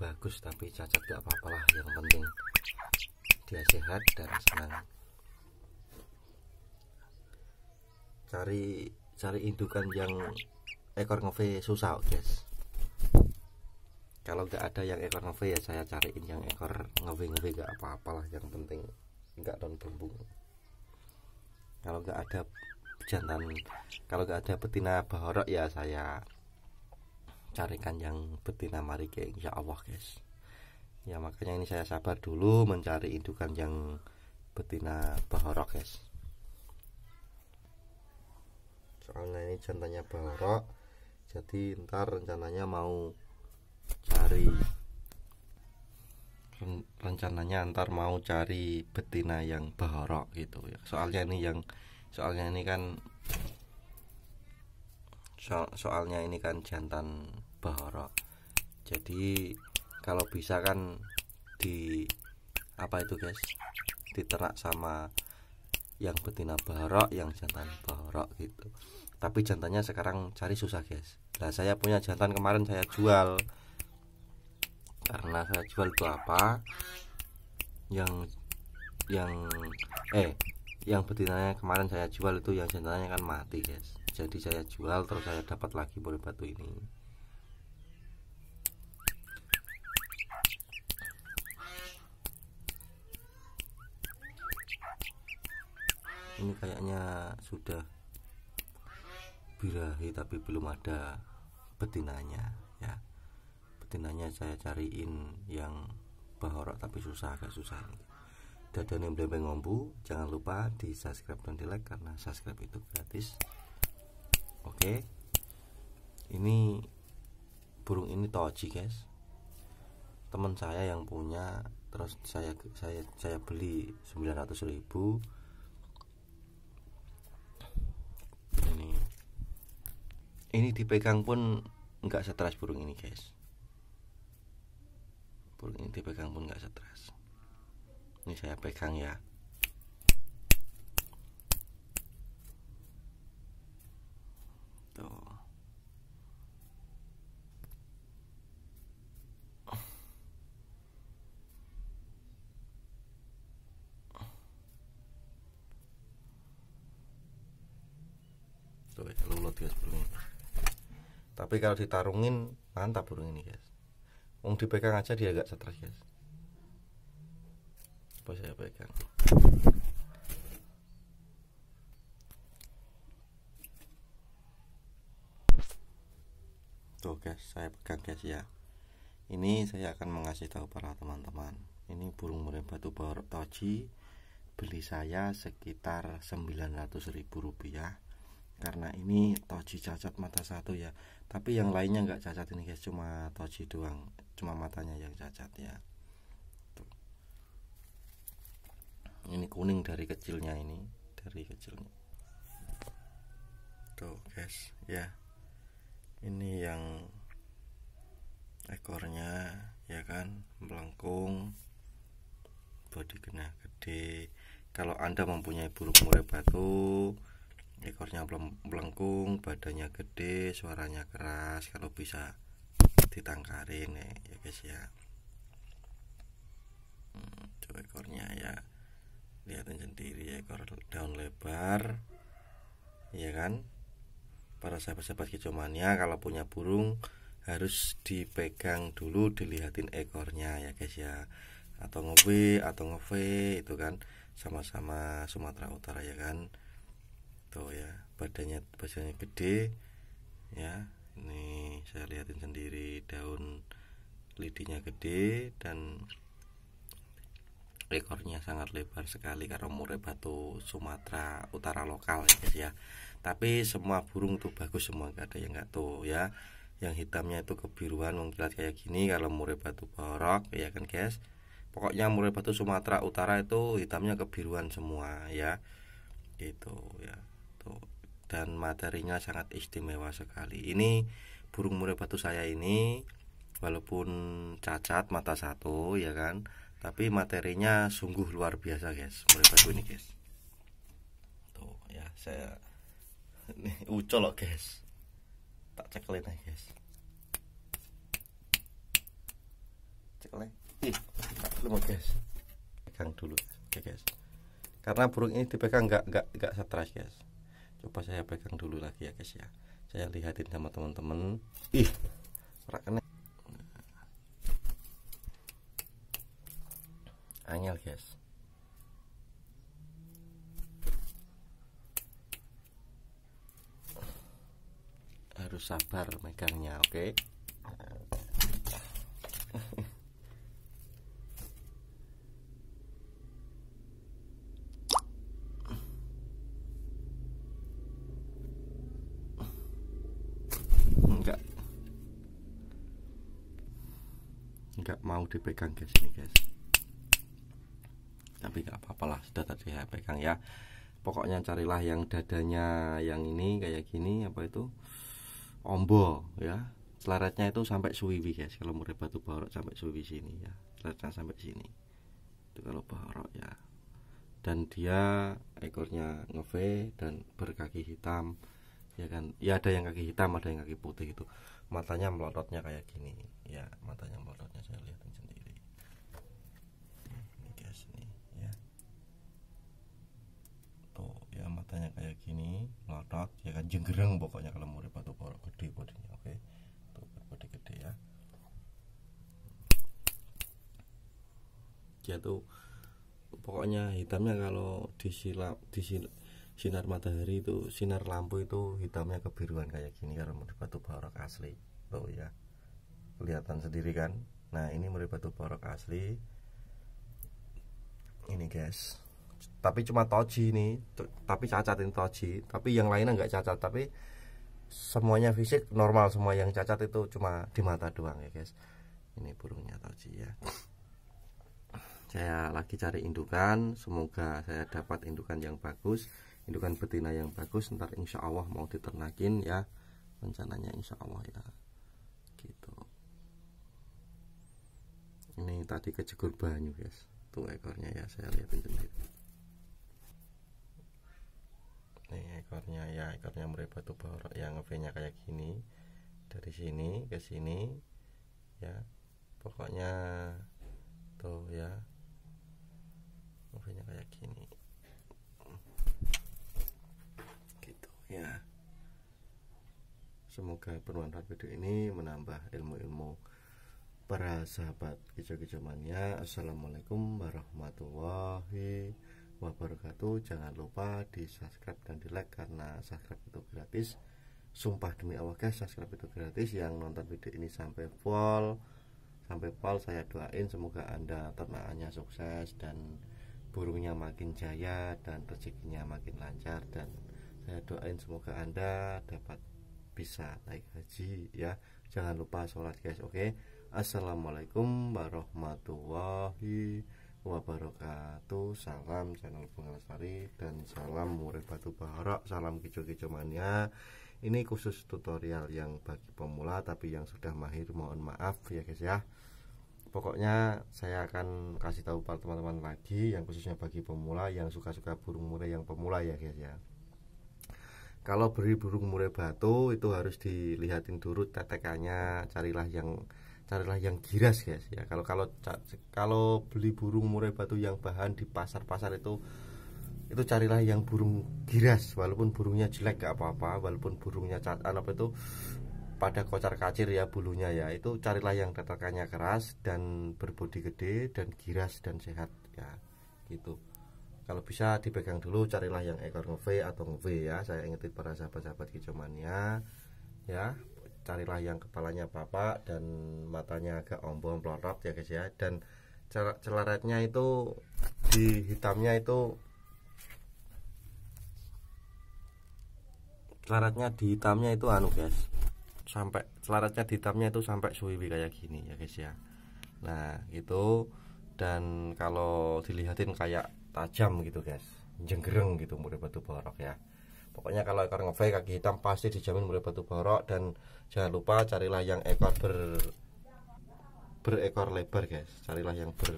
bagus tapi cacat gak apa-apa lah yang penting dia sehat dan senang cari cari indukan yang ekor ngeve susah guys kalau nggak ada yang ekor ngeve ya saya cariin yang ekor ngeve ngeve nggak apa-apalah yang penting nggak non bumbung kalau nggak ada jantan kalau nggak ada betina bahorok ya saya carikan yang betina mari ke insya Allah guys ya makanya ini saya sabar dulu mencari indukan yang betina bahorok guys soalnya ini jantannya bahorok jadi ntar rencananya mau cari rencananya ntar mau cari betina yang bahorok gitu ya soalnya ini yang soalnya ini kan so, soalnya ini kan jantan bahara jadi kalau bisa kan di apa itu guys diterak sama yang betina bahorok yang jantan bahorok gitu tapi jantannya sekarang cari susah guys nah saya punya jantan kemarin saya jual karena saya jual itu apa yang yang eh yang betinanya kemarin saya jual itu yang jantannya kan mati guys jadi saya jual terus saya dapat lagi boleh batu ini kayaknya sudah birahi tapi belum ada betinanya ya betinanya saya cariin yang bahorok tapi susah agak susah ini dadan yang belebeng ngombu jangan lupa di subscribe dan di like karena subscribe itu gratis oke ini burung ini toji guys teman saya yang punya terus saya saya saya beli 900.000 ini dipegang pun nggak stres burung ini guys burung ini dipegang pun nggak stres ini saya pegang ya tuh tuh ya, lulut guys burung tapi kalau ditarungin mantap burung ini guys mau dipegang aja dia agak stres guys coba saya pegang tuh guys saya pegang guys ya ini saya akan mengasih tahu para teman-teman ini burung murai batu baru toji beli saya sekitar 900.000 rupiah karena ini toji cacat mata satu ya tapi yang lainnya nggak cacat ini guys cuma toji doang cuma matanya yang cacat ya Tuh. ini kuning dari kecilnya ini dari kecilnya tuh guys ya ini yang ekornya ya kan melengkung body kena gede kalau anda mempunyai burung murai batu ekornya belum melengkung badannya gede suaranya keras kalau bisa ditangkarin ya, ya guys ya coba hmm, ekornya ya lihatin sendiri ya, ekor daun lebar ya kan para sahabat-sahabat kicomania kalau punya burung harus dipegang dulu dilihatin ekornya ya guys ya atau ngopi atau ngopi itu kan sama-sama Sumatera Utara ya kan tuh gitu ya badannya badannya gede ya ini saya lihatin sendiri daun lidinya gede dan ekornya sangat lebar sekali karena murai batu Sumatera Utara lokal ya ya tapi semua burung tuh bagus semua gak ada yang gak tuh ya yang hitamnya itu kebiruan mengkilat kayak gini kalau murai batu borok ya kan guys pokoknya murai batu Sumatera Utara itu hitamnya kebiruan semua ya gitu ya gitu dan materinya sangat istimewa sekali ini burung murai batu saya ini walaupun cacat mata satu ya kan tapi materinya sungguh luar biasa guys murai batu ini guys tuh ya saya ini loh guys tak ceklin ya guys ceklin ih tak lu guys pegang dulu oke guys karena burung ini dipegang nggak nggak nggak stres guys coba saya pegang dulu lagi ya guys ya saya lihatin sama teman-teman ih rakene angel guys harus sabar megangnya oke okay? nggak mau dipegang guys ini guys tapi nggak apa-apalah sudah tadi saya pegang ya pokoknya carilah yang dadanya yang ini kayak gini apa itu ombo ya seleretnya itu sampai suwiwi guys kalau murid batu borok sampai suwi sini ya seleretnya sampai sini itu kalau borok ya dan dia ekornya ngeve dan berkaki hitam ya kan ya ada yang kaki hitam ada yang kaki putih itu matanya melototnya kayak gini ya matanya melototnya saya lihat sendiri ini guys nih ya tuh ya matanya kayak gini ngotot ya kan jenggereng pokoknya kalau murid batu borok gede bodinya oke okay? tuh body gede ya dia ya, tuh pokoknya hitamnya kalau disilap disilap sinar matahari itu sinar lampu itu hitamnya kebiruan kayak gini kalau menurut batu barok asli tuh ya kelihatan sendiri kan nah ini murid batu borok asli ini guys tapi cuma toji ini tapi cacat ini toji tapi yang lainnya nggak cacat tapi semuanya fisik normal semua yang cacat itu cuma di mata doang ya guys ini burungnya toji ya saya lagi cari indukan semoga saya dapat indukan yang bagus indukan betina yang bagus ntar insya Allah mau diternakin ya rencananya insya Allah ya tadi kejegur banyu guys tuh ekornya ya saya lihatin sendiri nih ekornya ya ekornya mereka tuh baru yang ngevenya kayak gini dari sini ke sini ya pokoknya tuh ya ngevenya kayak gini gitu ya semoga bermanfaat video ini menambah ilmu-ilmu para sahabat kicau-kicau mania assalamualaikum warahmatullahi wabarakatuh jangan lupa di subscribe dan di like karena subscribe itu gratis sumpah demi Allah guys subscribe itu gratis yang nonton video ini sampai full sampai full saya doain semoga anda ternakannya sukses dan burungnya makin jaya dan rezekinya makin lancar dan saya doain semoga anda dapat bisa naik haji ya jangan lupa sholat guys oke okay? Assalamualaikum warahmatullahi wabarakatuh Salam channel Bunga Lestari dan salam murid batu barok Salam kijo kicau mania Ini khusus tutorial yang bagi pemula tapi yang sudah mahir mohon maaf ya guys ya Pokoknya saya akan kasih tahu para teman-teman lagi yang khususnya bagi pemula yang suka-suka burung murai yang pemula ya guys ya kalau beri burung murai batu itu harus dilihatin dulu tetekannya carilah yang carilah yang giras guys ya kalau kalau kalau beli burung murai batu yang bahan di pasar pasar itu itu carilah yang burung giras walaupun burungnya jelek gak apa-apa walaupun burungnya cat anu apa itu pada kocar kacir ya bulunya ya itu carilah yang tetekannya keras dan berbodi gede dan giras dan sehat ya gitu kalau bisa dipegang dulu carilah yang ekor ngeve atau ngeve ya saya ingetin para sahabat-sahabat kicomania ya carilah yang kepalanya bapak dan matanya agak ombong pelorot ya guys ya dan celaretnya itu di hitamnya itu celaretnya di hitamnya itu anu guys sampai celaretnya di hitamnya itu sampai suwi kayak gini ya guys ya nah itu dan kalau dilihatin kayak tajam gitu guys jenggereng gitu murid batu borok ya Pokoknya kalau ekor ngefly kaki hitam pasti dijamin mulai batu borok dan jangan lupa carilah yang ekor ber berekor lebar guys. Carilah yang ber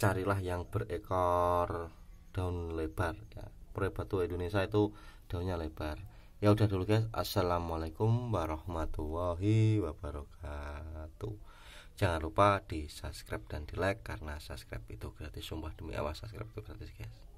carilah yang berekor daun lebar ya. Murai batu Indonesia itu daunnya lebar. Ya udah dulu guys. Assalamualaikum warahmatullahi wabarakatuh jangan lupa di subscribe dan di like karena subscribe itu gratis sumpah demi Allah subscribe itu gratis guys